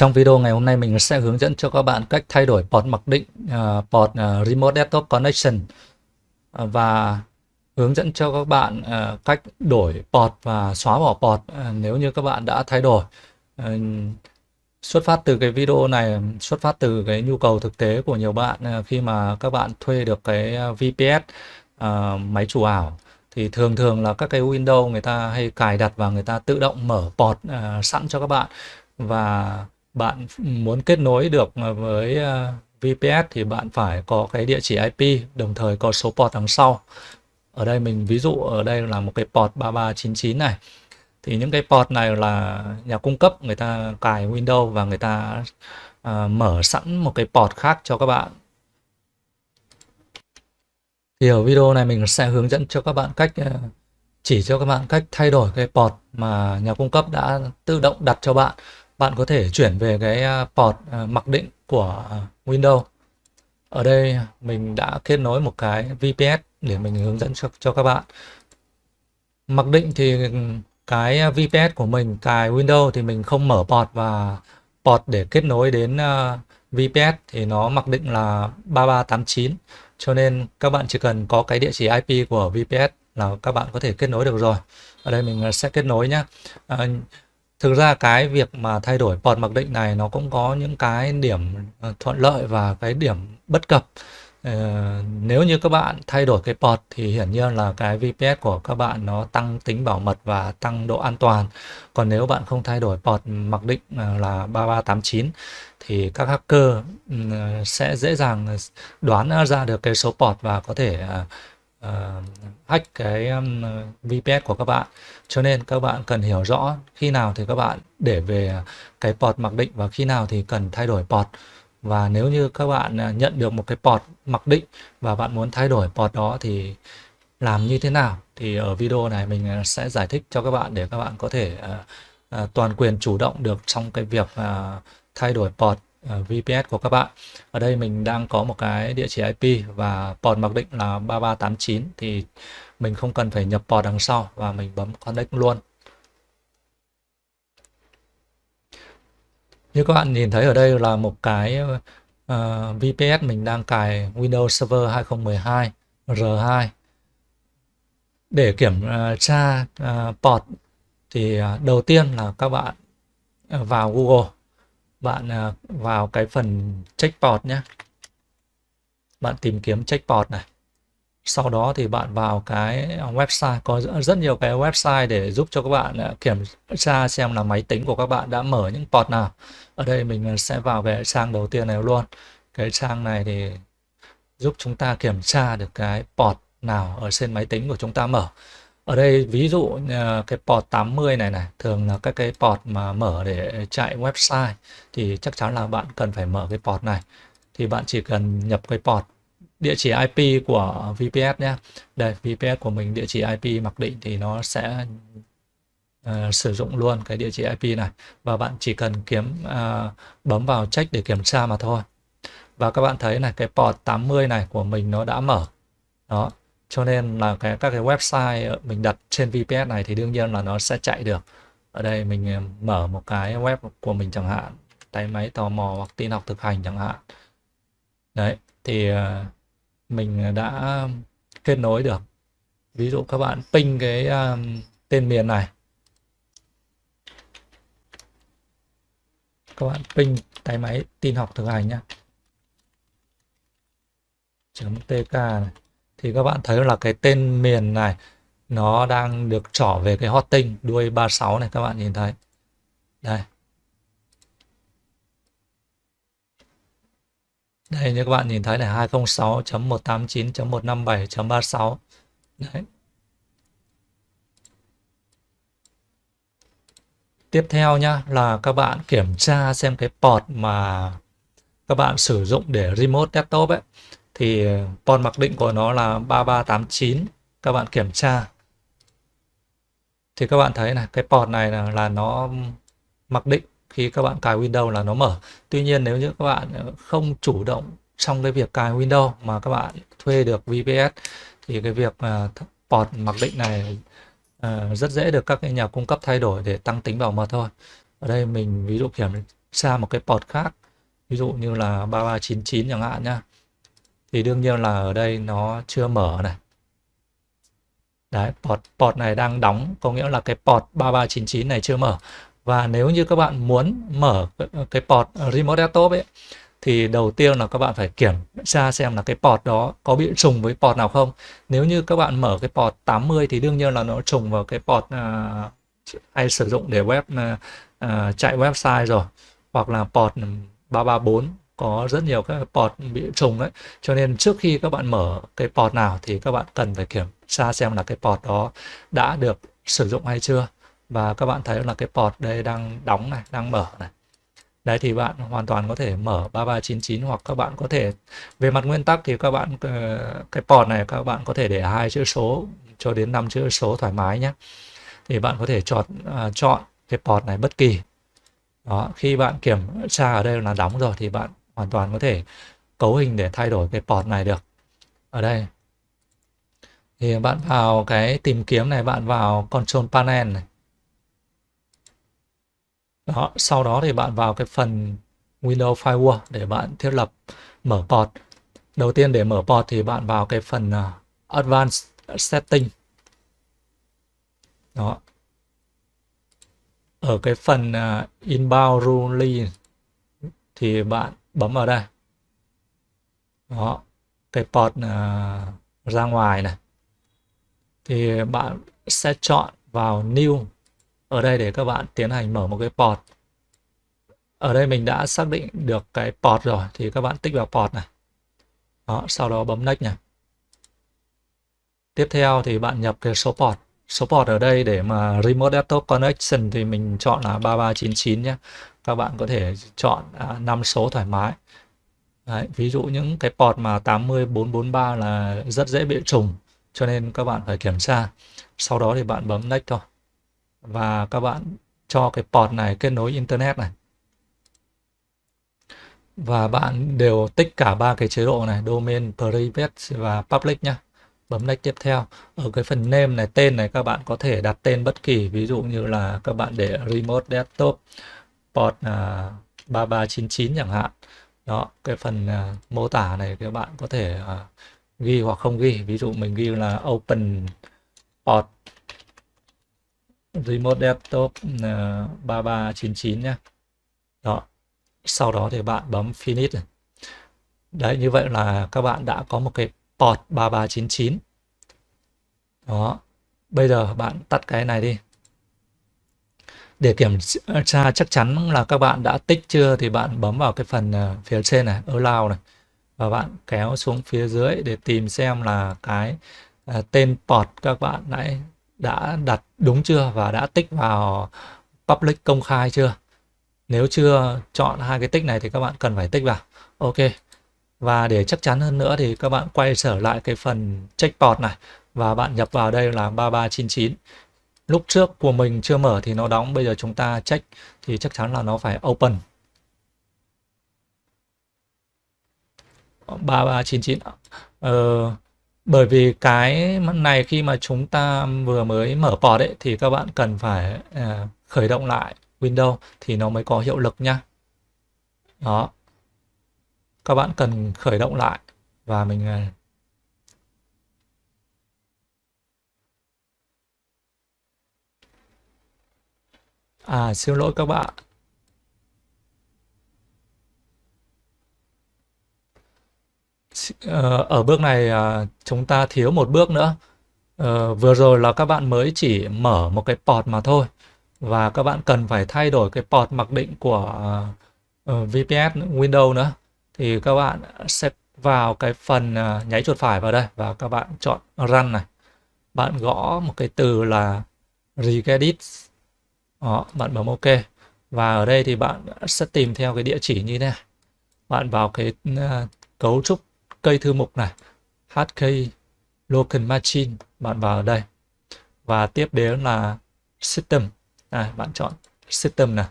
Trong video ngày hôm nay mình sẽ hướng dẫn cho các bạn cách thay đổi port mặc định, uh, port uh, Remote Desktop Connection uh, và hướng dẫn cho các bạn uh, cách đổi port và xóa bỏ port uh, nếu như các bạn đã thay đổi. Uh, xuất phát từ cái video này, xuất phát từ cái nhu cầu thực tế của nhiều bạn uh, khi mà các bạn thuê được cái VPS uh, máy chủ ảo thì thường thường là các cái Windows người ta hay cài đặt và người ta tự động mở port uh, sẵn cho các bạn và bạn muốn kết nối được với ờ, VPS thì bạn phải có cái địa chỉ IP đồng thời có số port đằng sau. Ở đây mình ví dụ ở đây là một cái port 3399 này. Thì những cái port này là nhà cung cấp người ta cài Windows và người ta à, mở sẵn một cái port khác cho các bạn. Thì ở video này mình sẽ hướng dẫn cho các bạn cách ờ, chỉ cho các bạn cách thay đổi cái port mà nhà cung cấp đã tự động đặt cho bạn bạn có thể chuyển về cái à, port à, mặc định của à, Windows. Ở đây mình đã kết nối một cái VPS để mình hướng dẫn cho, cho các bạn. Mặc định thì ừ, cái VPS của mình cài Windows thì mình không mở port và port để kết nối đến VPS thì nó mặc định là 3389 cho nên các bạn chỉ cần có cái địa chỉ IP của VPS là các bạn có thể kết nối được rồi ở đây mình sẽ kết nối nhé à, thực ra cái việc mà thay đổi port mặc định này nó cũng có những cái điểm ờ, thuận lợi và cái điểm bất cập ờ, nếu như các bạn thay đổi cái port thì hiển nhiên là cái VPS của các bạn nó tăng tính bảo mật và tăng độ an toàn. Còn nếu bạn không thay đổi port mặc định ờ, là 3389 thì các hacker sẽ dễ dàng đoán ra được cái số port và có thể uh, hack cái um, VPS của các bạn cho nên các bạn cần hiểu rõ khi nào thì các bạn để về cái port mặc định và khi nào thì cần thay đổi port và nếu như các bạn à, nhận được một cái port mặc định và bạn muốn thay đổi port đó thì làm như thế nào thì ở video này mình à, sẽ giải thích cho các bạn để các bạn có thể uh, uh, toàn quyền chủ động được trong cái việc uh, thay đổi port Ờ, VPS của các bạn ở đây mình đang có một cái địa chỉ IP và port mặc định là 3389 thì mình không cần phải nhập port đằng sau và mình bấm connect luôn như các bạn nhìn thấy ở đây là một cái uh, ờ, VPS mình đang cài Windows Server 2012 R2 để kiểm ờ, tra uh, port thì đầu tiên là các bạn vào Google bạn à, vào cái phần checkpot nhé bạn tìm kiếm checkpot này sau đó thì bạn vào cái website có rất nhiều cái website để giúp cho các bạn à, kiểm tra xem là máy tính của các bạn đã mở những port nào ở đây mình à, sẽ vào cái trang đầu tiên này luôn cái trang này thì giúp chúng ta kiểm tra được cái port nào ở trên máy tính của chúng ta mở ở đây ví dụ à, cái port 80 này này thường là các cái port mà mở để chạy website thì chắc chắn là bạn cần phải mở cái port này thì bạn chỉ cần nhập cái port địa chỉ IP của VPS nhé đây VPS của mình địa chỉ IP mặc định thì nó sẽ uh, sử dụng luôn cái địa chỉ IP này và bạn chỉ cần kiếm uh, bấm vào check để kiểm tra mà thôi và các bạn thấy là cái port 80 này của mình nó đã mở đó cho nên là cái các cái website ờ, mình đặt trên VPS này thì đương nhiên là nó sẽ chạy được ở đây mình ờ, mở một cái web của mình chẳng hạn tay máy tò mò hoặc tin học thực hành chẳng hạn đấy thì ờ, mình đã kết nối được ví dụ các bạn ping cái um, tên miền này các bạn ping tay máy tin học thực hành nhá .tk này thì các bạn thấy là cái tên miền này nó đang được trỏ về cái hotting đuôi 36 này các bạn nhìn thấy đây đây như các bạn nhìn thấy này 206.189.157.36 đấy tiếp theo nhá là các bạn kiểm tra xem cái port mà các bạn sử dụng để remote desktop ấy thì pon ờ, mặc định của nó là 3389 các bạn kiểm tra thì các bạn thấy này cái port này là, là nó mặc định khi các bạn cài Windows là nó mở Tuy nhiên nếu như các bạn ờ, không chủ động trong cái việc cài Windows mà các bạn thuê được VPS thì cái việc uh, port mặc định này uh, rất dễ được các cái nhà cung cấp thay đổi để tăng tính bảo mật thôi ở đây mình ví dụ kiểm tra một cái port khác ví dụ như là 3399 chẳng hạn nhá thì đương nhiên là ở đây nó chưa mở này đấy port port này đang đóng có nghĩa là cái port 3399 này chưa mở và nếu như các bạn muốn mở cái port remote desktop ấy thì đầu tiên là các bạn phải kiểm tra xem là cái port đó có bị trùng với port nào không. Nếu như các bạn mở cái port 80 thì đương nhiên là nó trùng vào cái port uh, à, hay sử dụng để web uh, chạy website rồi hoặc là port 334 ừ, có rất nhiều các port bị trùng đấy cho nên trước khi các bạn mở cái port nào thì các bạn cần phải kiểm tra xem là cái port đó đã được sử dụng hay chưa và các bạn thấy là cái port đây đang đóng này đang mở này đấy thì bạn hoàn toàn có thể mở 3399 hoặc các bạn có thể về mặt nguyên tắc thì các bạn ờ, cái port này các bạn có thể để hai chữ số cho đến 5 chữ số thoải mái nhé thì bạn có thể chọn ờ, chọn cái port này bất kỳ đó, khi bạn kiểm tra ở đây là đóng rồi thì bạn hoàn toàn có thể cấu hình để thay đổi cái port này được ở đây thì bạn vào cái tìm kiếm này bạn vào control panel này đó sau đó thì bạn vào cái phần Windows Firewall để bạn thiết lập mở port đầu tiên để mở port thì bạn vào cái phần à, Advanced Setting đó ở cái phần à, Inbound Rule thì bạn bấm vào đây đó cái port uh, ra ngoài này thì bạn sẽ chọn vào new ở đây để các bạn tiến hành mở một cái port ở đây mình đã xác định được cái port rồi thì các bạn tích vào port này đó, sau đó bấm next nhỉ. tiếp theo thì bạn nhập cái số port số port ở đây để mà remote desktop connection thì mình chọn là 3399 nhé các bạn có thể chọn à, năm số thoải mái Đấy, ví dụ những cái port mà 80443 là rất dễ bị trùng cho nên các bạn phải kiểm tra sau đó thì bạn bấm next thôi và các bạn cho cái port này kết nối internet này và bạn đều tích cả ba cái chế độ này domain private và public nhé bấm next tiếp theo ở cái phần name này tên này các bạn có thể đặt tên bất kỳ ví dụ như là các bạn để remote desktop port là 3399 chẳng hạn đó cái phần uh, mô tả này các bạn có thể uh, ghi hoặc không ghi ví dụ mình ghi là open port remote desktop uh, 3399 nhé đó sau đó thì bạn bấm finish đấy như vậy là các bạn đã có một cái port 3399 đó bây giờ bạn tắt cái này đi để kiểm tra chắc chắn là các bạn đã tích chưa thì bạn bấm vào cái phần à, phía trên này allow này và bạn kéo xuống phía dưới để tìm xem là cái à, tên port các bạn nãy đã đặt đúng chưa và đã tích vào public công khai chưa nếu chưa chọn hai cái tích này thì các bạn cần phải tích vào ok và để chắc chắn hơn nữa thì các bạn quay trở lại cái phần check port này và bạn nhập vào đây là 3399 lúc trước của mình chưa mở thì nó đóng bây giờ chúng ta check thì chắc chắn là nó phải open 3399 ờ, bởi vì cái này khi mà chúng ta vừa mới mở port ấy thì các bạn cần phải uh, khởi động lại Windows thì nó mới có hiệu lực nhá đó các bạn cần khởi động lại và mình à, À xin lỗi các bạn. Ờ, ở bước này à, chúng ta thiếu một bước nữa. Ờ, vừa rồi là các bạn mới chỉ mở một cái port mà thôi. Và các bạn cần phải thay đổi cái port mặc định của ờ, VPS Windows nữa. Thì các bạn sẽ vào cái phần nháy chuột phải vào đây và các bạn chọn Run này. Bạn gõ một cái từ là Regedit đó bạn bấm ok và ở đây thì bạn sẽ tìm theo cái địa chỉ như thế này bạn vào cái uh, cấu trúc cây thư mục này HK Local Machine bạn vào ở đây và tiếp đến là System này bạn chọn System này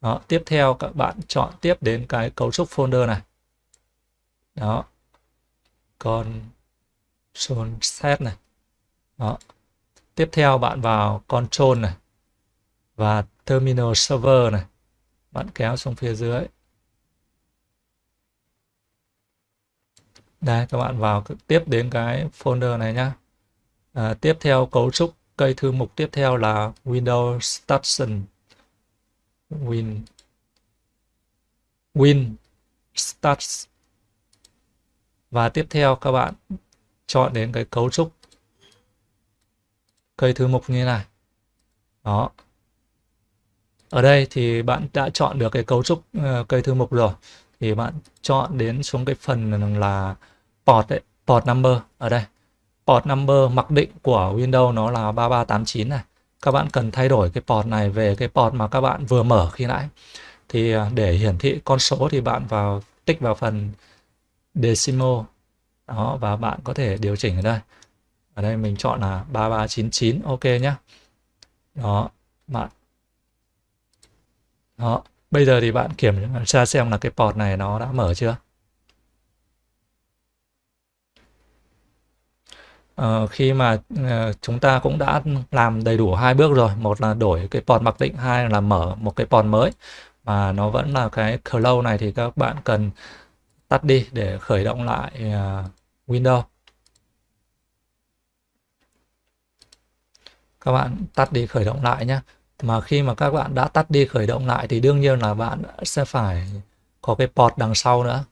đó, tiếp theo các bạn chọn tiếp đến cái cấu trúc folder này đó còn Control Set này đó tiếp theo bạn vào Control này và terminal server này bạn kéo xuống phía dưới đây các bạn vào tiếp đến cái folder này nhá à, tiếp theo cấu trúc cây thư mục tiếp theo là Windows Station Win Win Stats và tiếp theo các bạn chọn đến cái cấu trúc cây thư mục như này đó ở đây thì bạn đã chọn được cái cấu trúc ờ, cây thư mục rồi thì bạn chọn đến xuống cái phần là port ấy, port number ở đây port number mặc định của Windows nó là 3389 này các bạn cần thay đổi cái port này về cái port mà các bạn vừa mở khi nãy thì ờ, để hiển thị con số thì bạn vào tích vào phần decimal đó và bạn có thể điều chỉnh ở đây ở đây mình chọn là 3399 ok nhé đó bạn đó bây giờ thì bạn kiểm tra xem là cái port này nó đã mở chưa Ờ, khi mà uh, chúng ta cũng đã làm đầy đủ hai bước rồi một là đổi cái port mặc định hai là mở một cái port mới mà nó vẫn là cái close này thì các bạn cần tắt đi để khởi động lại uh, Windows các bạn tắt đi khởi động lại nhé mà khi mà các bạn đã tắt đi khởi động lại thì đương nhiên là bạn sẽ phải có cái port đằng sau nữa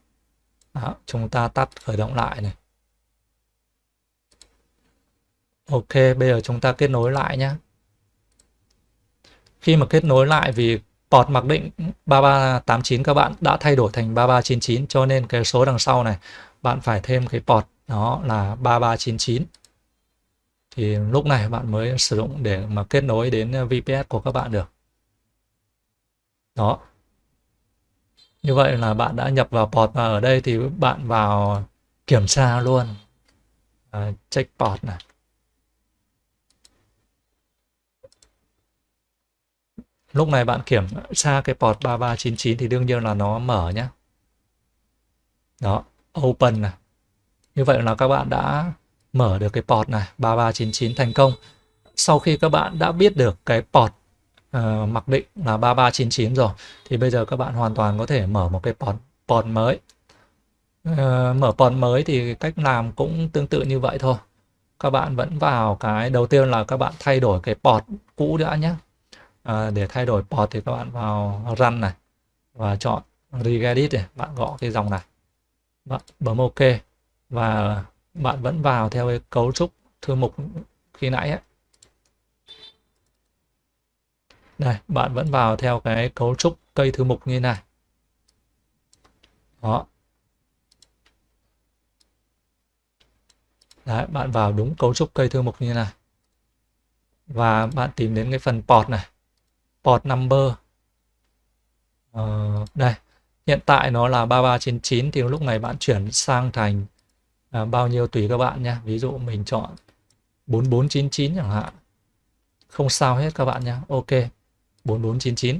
đó, chúng ta tắt khởi động lại này ok bây giờ chúng ta kết nối lại nhé khi mà kết nối lại vì port mặc định 3389 các bạn đã thay đổi thành 3399 cho nên cái số đằng sau này bạn phải thêm cái port đó là 3399 thì lúc này bạn mới sử dụng để mà kết nối đến ờ, VPS của các bạn được đó như vậy là bạn đã nhập vào port và ở đây thì bạn vào kiểm tra luôn à, check port này lúc này bạn kiểm tra cái port 3399 thì đương nhiên là nó mở nhé đó open này như vậy là các bạn đã mở được cái port này 3399 thành công sau khi các bạn đã biết được cái port uh, mặc định là 3399 rồi thì bây giờ các bạn hoàn toàn có thể mở một cái port, port mới uh, mở port mới thì cách làm cũng tương tự như vậy thôi các bạn vẫn vào cái đầu tiên là các bạn thay đổi cái port cũ đã nhé uh, để thay đổi port thì các bạn vào run này và chọn regedit này bạn gõ cái dòng này bạn bấm ok và bạn vẫn vào theo cái cấu trúc thư mục khi nãy ấy. Đây, bạn vẫn vào theo cái cấu trúc cây thư mục như này. Đó. Đấy, bạn vào đúng cấu trúc cây thư mục như này. Và bạn tìm đến cái phần port này. Port number. Ờ, đây, hiện tại nó là 3399 thì lúc này bạn chuyển sang thành à, bao nhiêu tùy các bạn nha ví dụ mình chọn 4499 chẳng hạn không sao hết các bạn nha ok 4499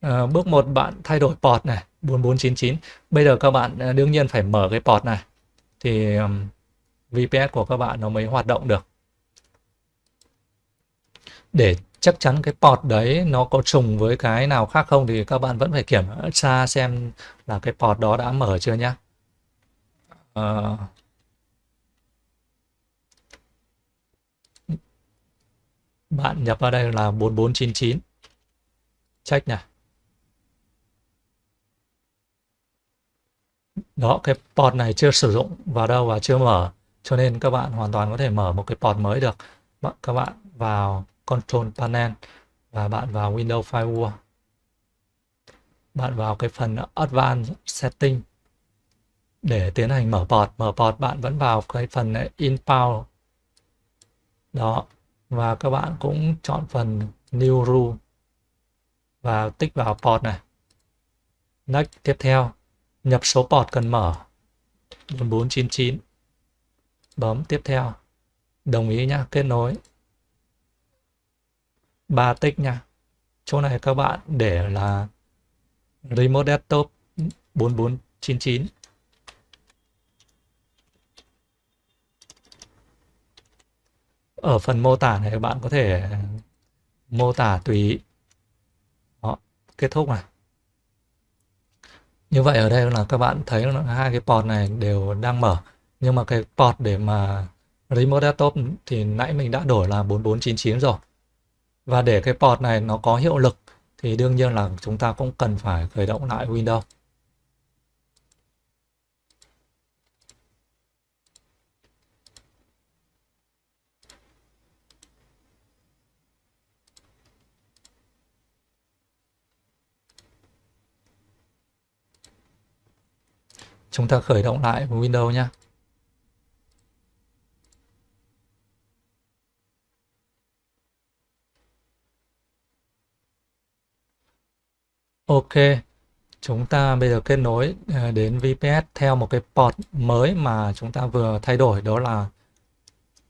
à, bước một bạn thay đổi port này 4499 bây giờ các bạn à, đương nhiên phải mở cái port này thì um, VPS của các bạn nó mới hoạt động được để chắc chắn cái port đấy nó có trùng với cái nào khác không thì các bạn vẫn phải kiểm tra xem là cái port đó đã mở chưa nhá. À, bạn nhập vào đây là 4499 check nha đó cái port này chưa sử dụng vào đâu và chưa mở cho nên các bạn hoàn toàn có thể mở một cái port mới được các bạn vào control panel và bạn vào Windows Firewall bạn vào cái phần Advanced Setting để tiến hành mở port mở port bạn vẫn vào cái phần inbound đó và các bạn cũng chọn phần new rule và tích vào port này next tiếp theo nhập số port cần mở 4499 bấm tiếp theo đồng ý nhá kết nối ba tích nha chỗ này các bạn để là remote desktop 4499 ở phần mô tả này các bạn có thể mô tả tùy Đó, kết thúc này như vậy ở đây là các bạn thấy là hai cái port này đều đang mở nhưng mà cái port để mà remote desktop thì nãy mình đã đổi là 4499 rồi và để cái port này nó có hiệu lực thì đương nhiên là chúng ta cũng cần phải khởi động lại Windows chúng ta khởi động lại Windows nhé. Ok, chúng ta bây giờ kết nối à, đến VPS theo một cái port mới mà chúng ta vừa thay đổi đó là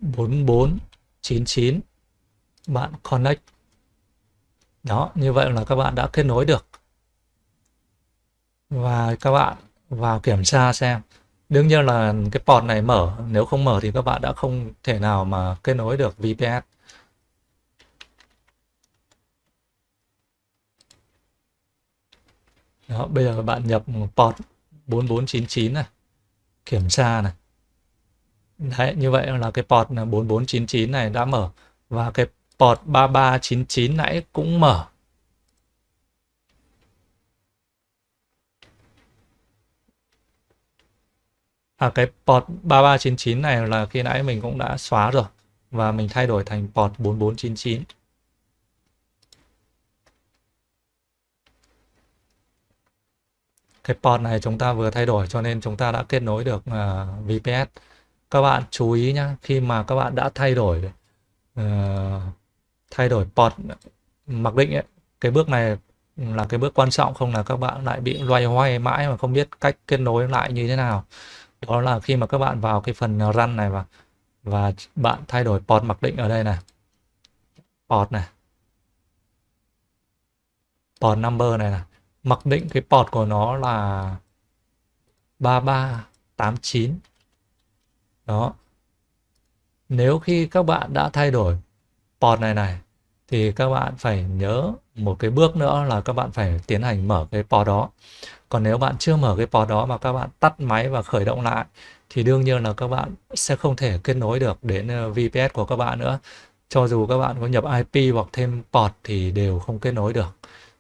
4499 bạn connect đó như vậy là các bạn đã kết nối được và các bạn vào kiểm tra xem đương nhiên là cái port này mở nếu không mở thì các bạn đã không thể nào mà kết nối được VPS Đó, bây giờ bạn nhập port 4499 này kiểm tra này đấy như vậy là cái port 4499 này đã mở và cái port 3399 nãy cũng mở à cái port 3399 này là khi nãy mình cũng đã xóa rồi và mình thay đổi thành port 4499 cái port này chúng ta vừa thay đổi cho nên chúng ta đã kết nối được uh, à, VPS các bạn chú ý nhá khi mà các bạn đã thay đổi uh, thay đổi port mặc định ấy, cái bước này là cái bước quan trọng không là các bạn lại bị loay hoay mãi mà không biết cách kết nối lại như thế nào đó là khi mà các bạn vào cái phần run này và và bạn thay đổi port mặc định ở đây này port này port number này là mặc định cái port của nó là 3389 đó nếu khi các bạn đã thay đổi port này này thì các bạn phải nhớ một cái bước nữa là các bạn phải tiến hành mở cái pò đó còn nếu bạn chưa mở cái pò đó mà các bạn tắt máy và khởi động lại thì đương nhiên là các bạn sẽ không thể kết nối được đến ờ, VPS của các bạn nữa cho dù các bạn có nhập IP hoặc thêm port thì đều không kết nối được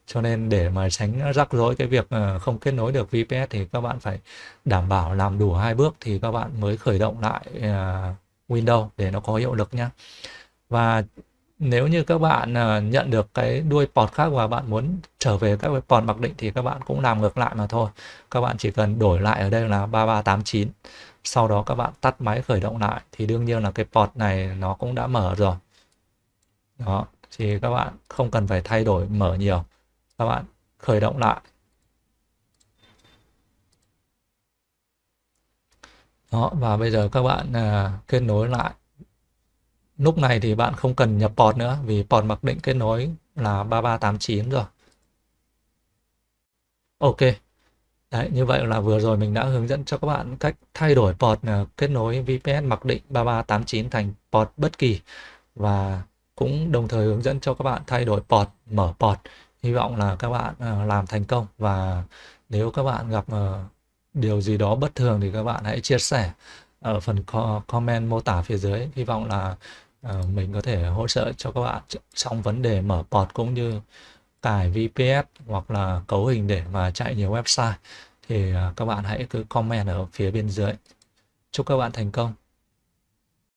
cho nên để mà tránh rắc rối cái việc ờ, không kết nối được VPS thì các bạn phải đảm bảo làm đủ hai bước thì các bạn mới khởi động lại ờ, Windows để nó có hiệu lực nhé và nếu như các bạn ờ, nhận được cái đuôi port khác và bạn muốn trở về các cái port mặc định thì các bạn cũng làm ngược lại mà thôi các bạn chỉ cần đổi lại ở đây là 3389 sau đó các bạn tắt máy khởi động lại thì đương nhiên là cái port này nó cũng đã mở rồi đó thì các bạn không cần phải thay đổi mở nhiều các bạn khởi động lại đó và bây giờ các bạn uh, kết nối lại lúc này thì bạn không cần nhập port nữa vì port mặc định kết nối là 3389 rồi ok Đấy, như vậy là vừa rồi mình đã hướng dẫn cho các bạn cách thay đổi port ờ, kết nối vpn mặc định 3389 thành port bất kỳ và cũng đồng thời hướng dẫn cho các bạn thay đổi port, mở port. Hy vọng là các bạn ờ, làm thành công và nếu các bạn gặp ờ, điều gì đó bất thường thì các bạn hãy chia sẻ ở phần comment mô tả phía dưới. Hy vọng là Ờ, mình có thể hỗ trợ cho các bạn trong vấn đề mở port cũng như tải VPS hoặc là cấu hình để mà chạy nhiều website thì ờ, các bạn hãy cứ comment ở phía bên dưới chúc các bạn thành công